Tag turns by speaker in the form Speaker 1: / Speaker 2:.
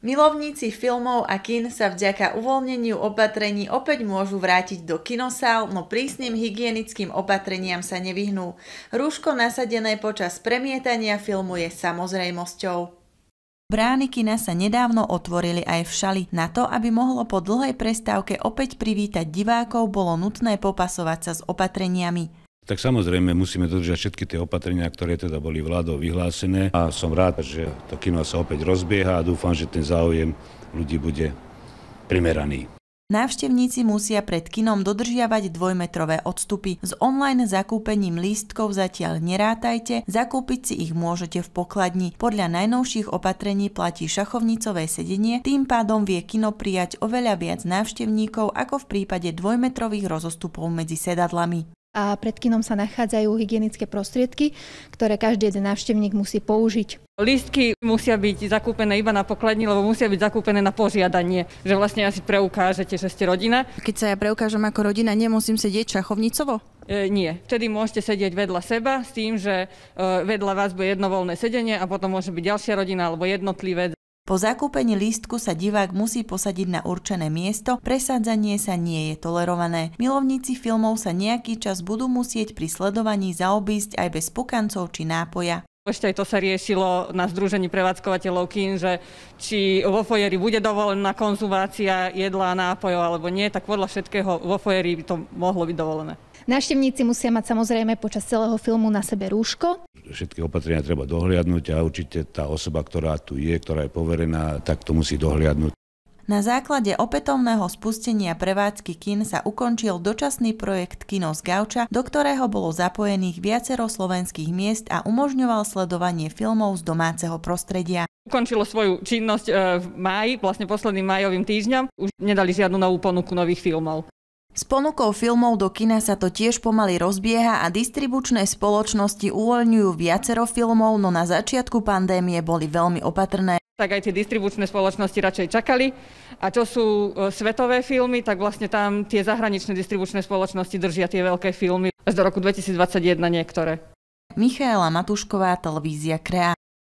Speaker 1: Milovníci filmov a kín sa vďaka uvoľneniu opatrení opäť môžu vrátiť do kinosál, no prísnym hygienickým opatreniam sa nevyhnú. Rúško nasadené počas premietania filmu je samozrejmosťou. Brány kina sa nedávno otvorili aj v Šali. Na to, aby mohlo po dlhej prestávke opäť privítať divákov, bolo nutné popasovať sa s opatreniami
Speaker 2: tak samozrejme musíme dodržať všetky tie opatrenia, ktoré teda boli vládou vyhlásené. A som rád, že to kino sa opäť rozbieha a dúfam, že ten záujem ľudí bude primeraný.
Speaker 1: Návštevníci musia pred kinom dodržiavať dvojmetrové odstupy. S online zakúpením lístkov zatiaľ nerátajte, zakúpiť si ich môžete v pokladni. Podľa najnovších opatrení platí šachovnicové sedenie, tým pádom vie kino prijať oveľa viac návštevníkov ako v prípade
Speaker 3: dvojmetrových rozostupov medzi sedadlami
Speaker 4: a pred kinom sa nachádzajú hygienické prostriedky, ktoré každý jeden návštevník musí použiť.
Speaker 3: Lístky musia byť zakúpené iba na pokladni, lebo musia byť zakúpené na požiadanie, že vlastne asi preukážete, že ste rodina. Keď sa ja preukážem
Speaker 1: ako rodina, nemusím sedieť šachovnicovo?
Speaker 3: E, nie, vtedy môžete sedieť vedľa seba s tým, že e, vedľa vás bude jednovoľné sedenie a potom môže byť ďalšia rodina alebo jednotlivé. Po zakúpení
Speaker 1: lístku sa divák musí
Speaker 3: posadiť na určené miesto, presádzanie sa nie je tolerované.
Speaker 1: Milovníci filmov sa nejaký čas budú musieť pri sledovaní zaobísť aj bez pukancov či nápoja.
Speaker 3: Ešte aj to sa riešilo na Združení prevádzkovateľov kín, že či vo fojeri bude dovolená konzumácia jedla a nápojov alebo nie, tak podľa všetkého vo fojeri by to mohlo byť dovolené.
Speaker 4: Návštevníci musia mať samozrejme počas celého filmu na sebe rúško
Speaker 2: všetky opatrenia treba dohliadnúť a určite tá osoba, ktorá tu je, ktorá je poverená, tak to musí dohliadnúť.
Speaker 1: Na základe opätovného spustenia prevádzky kin sa ukončil dočasný projekt Kino z Gauča, do ktorého bolo zapojených viacero slovenských miest a umožňoval sledovanie filmov z domáceho prostredia.
Speaker 3: Ukončilo svoju činnosť e, v máji, vlastne posledným majovým týždňom. Už nedali žiadnu novú ponuku nových filmov.
Speaker 1: S ponukou filmov do kina sa to tiež pomaly rozbieha a distribučné spoločnosti uvoľňujú viacero filmov, no na začiatku pandémie boli veľmi opatrné.
Speaker 3: Tak aj tie distribučné spoločnosti radšej čakali. A čo sú e, svetové filmy, tak vlastne tam tie zahraničné distribučné spoločnosti držia tie veľké filmy až do roku 2021 niektoré. Michaela Matušková,
Speaker 1: televízia Krea.